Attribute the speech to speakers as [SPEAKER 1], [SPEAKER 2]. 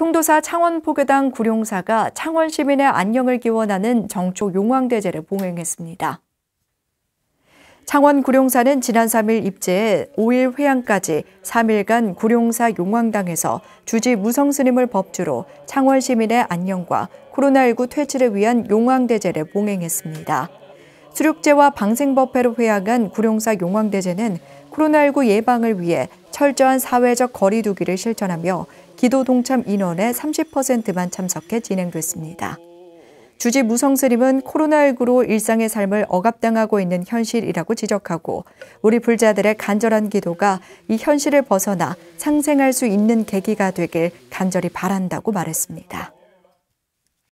[SPEAKER 1] 통도사 창원포교당 구룡사가 창원 시민의 안녕을 기원하는 정초 용왕대제를 봉행했습니다. 창원 구룡사는 지난 3일 입제해 5일 회양까지 3일간 구룡사 용왕당에서 주지 무성스님을 법주로 창원 시민의 안녕과 코로나19 퇴치를 위한 용왕대제를 봉행했습니다. 수륙제와 방생법회로 회양한 구룡사 용왕대제는 코로나19 예방을 위해 철저한 사회적 거리두기를 실천하며 기도 동참 인원의 30%만 참석해 진행됐습니다. 주지 무성스님은 코로나19로 일상의 삶을 억압당하고 있는 현실이라고 지적하고 우리 불자들의 간절한 기도가 이 현실을 벗어나 상생할 수 있는 계기가 되길 간절히 바란다고 말했습니다.